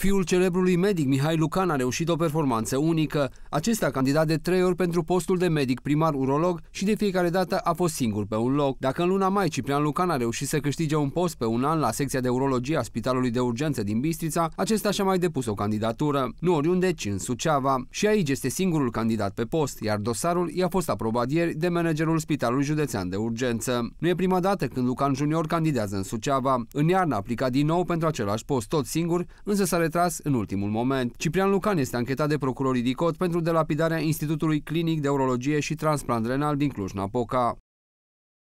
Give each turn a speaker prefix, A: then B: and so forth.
A: Fiul celebrului medic Mihai Lucan a reușit o performanță unică. Acesta a candidat de trei ori pentru postul de medic primar urolog și de fiecare dată a fost singur pe un loc. Dacă în luna mai Ciprian Lucan a reușit să câștige un post pe un an la secția de urologie a Spitalului de Urgență din Bistrița, acesta și-a mai depus o candidatură, nu oriunde, ci în Suceava. Și aici este singurul candidat pe post, iar dosarul i-a fost aprobat ieri de managerul Spitalului Județean de Urgență. Nu e prima dată când Lucan Junior candidează în Suceava. În iarnă a aplicat din nou pentru același post, tot singur, însă s-a retras în ultimul moment. Ciprian Lucan este anchetat de procurorii DICOT pentru delapidarea Institutului Clinic de Urologie și Transplant Renal din Cluj-Napoca.